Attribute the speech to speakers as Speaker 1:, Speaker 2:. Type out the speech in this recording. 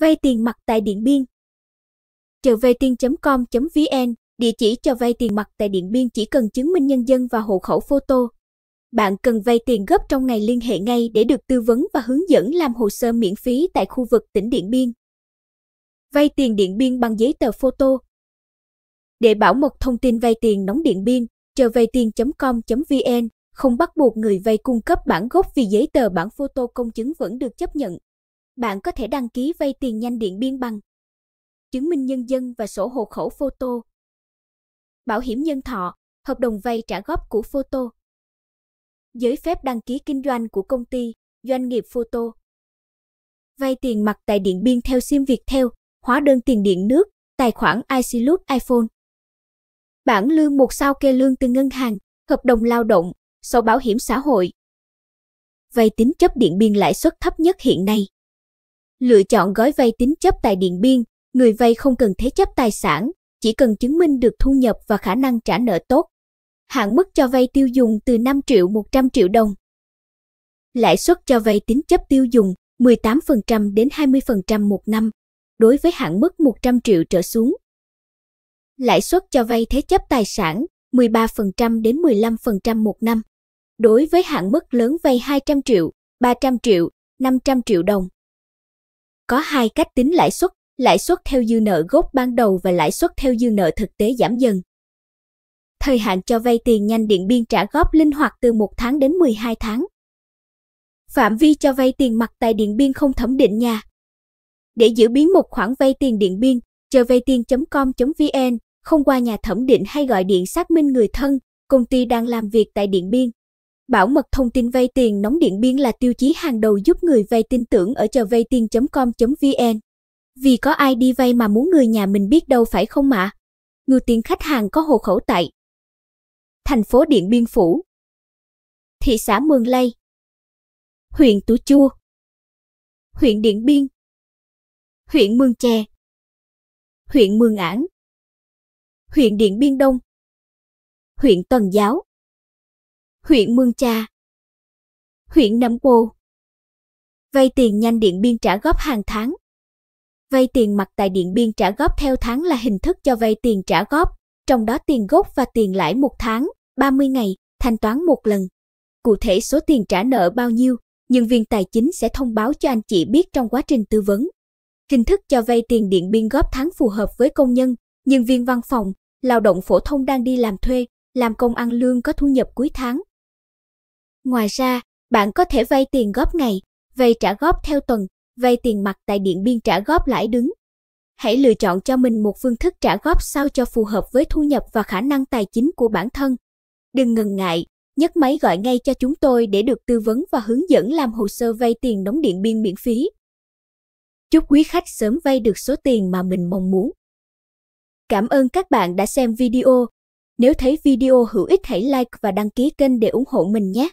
Speaker 1: vay tiền mặt tại Điện Biên. Trở về tiền.com.vn, địa chỉ cho vay tiền mặt tại Điện Biên chỉ cần chứng minh nhân dân và hộ khẩu photo. Bạn cần vay tiền gấp trong ngày liên hệ ngay để được tư vấn và hướng dẫn làm hồ sơ miễn phí tại khu vực tỉnh Điện Biên. Vay tiền Điện Biên bằng giấy tờ photo. Để bảo mật thông tin vay tiền nóng Điện Biên, trở về tiền.com.vn không bắt buộc người vay cung cấp bản gốc vì giấy tờ bản photo công chứng vẫn được chấp nhận bạn có thể đăng ký vay tiền nhanh Điện Biên bằng chứng minh nhân dân và sổ hộ khẩu photo, bảo hiểm nhân thọ, hợp đồng vay trả góp của photo, giấy phép đăng ký kinh doanh của công ty, doanh nghiệp photo, vay tiền mặt tại Điện Biên theo SIM việt theo hóa đơn tiền điện nước, tài khoản icloud iPhone. Bản lương một sao kê lương từ ngân hàng, hợp đồng lao động, sổ bảo hiểm xã hội. Vay tín chấp Điện Biên lãi suất thấp nhất hiện nay. Lựa chọn gói vay tín chấp tại Điện Biên, người vay không cần thế chấp tài sản, chỉ cần chứng minh được thu nhập và khả năng trả nợ tốt. Hạn mức cho vay tiêu dùng từ 5 triệu 100 triệu đồng. Lãi suất cho vay tín chấp tiêu dùng 18% đến 20% một năm đối với hạn mức 100 triệu trở xuống. Lãi suất cho vay thế chấp tài sản 13% đến 15% một năm đối với hạn mức lớn vay 200 triệu, 300 triệu, 500 triệu đồng. Có hai cách tính lãi suất, lãi suất theo dư nợ gốc ban đầu và lãi suất theo dư nợ thực tế giảm dần. Thời hạn cho vay tiền nhanh điện biên trả góp linh hoạt từ 1 tháng đến 12 tháng. Phạm vi cho vay tiền mặt tại điện biên không thẩm định nhà. Để giữ biến một khoản vay tiền điện biên, chờ vay tiền.com.vn, không qua nhà thẩm định hay gọi điện xác minh người thân, công ty đang làm việc tại điện biên. Bảo mật thông tin vay tiền nóng Điện Biên là tiêu chí hàng đầu giúp người vay tin tưởng ở chờ vay tiền.com.vn. Vì có ai đi vay mà muốn người nhà mình biết đâu phải không ạ? Người tiền khách hàng có hộ
Speaker 2: khẩu tại thành phố Điện Biên Phủ, thị xã Mường Lây, huyện Tủ Chua, huyện Điện Biên, huyện Mường Chè, huyện Mường Ảng, huyện Điện Biên Đông, huyện Tuần Giáo huyện Mương Cha, huyện Nam Pô. Vay tiền nhanh Điện Biên trả góp hàng tháng.
Speaker 1: Vay tiền mặt tại Điện Biên trả góp theo tháng là hình thức cho vay tiền trả góp, trong đó tiền gốc và tiền lãi một tháng, 30 ngày, thanh toán một lần. Cụ thể số tiền trả nợ bao nhiêu, nhân viên tài chính sẽ thông báo cho anh chị biết trong quá trình tư vấn. Hình thức cho vay tiền điện biên góp tháng phù hợp với công nhân, nhân viên văn phòng, lao động phổ thông đang đi làm thuê, làm công ăn lương có thu nhập cuối tháng, Ngoài ra, bạn có thể vay tiền góp ngày, vay trả góp theo tuần, vay tiền mặt tại điện biên trả góp lãi đứng. Hãy lựa chọn cho mình một phương thức trả góp sao cho phù hợp với thu nhập và khả năng tài chính của bản thân. Đừng ngần ngại, nhấc máy gọi ngay cho chúng tôi để được tư vấn và hướng dẫn làm hồ sơ vay tiền đóng điện biên miễn phí. Chúc quý khách sớm vay được số tiền mà mình mong muốn. Cảm ơn các bạn đã xem video.
Speaker 2: Nếu thấy video hữu ích hãy like và đăng ký kênh để ủng hộ mình nhé.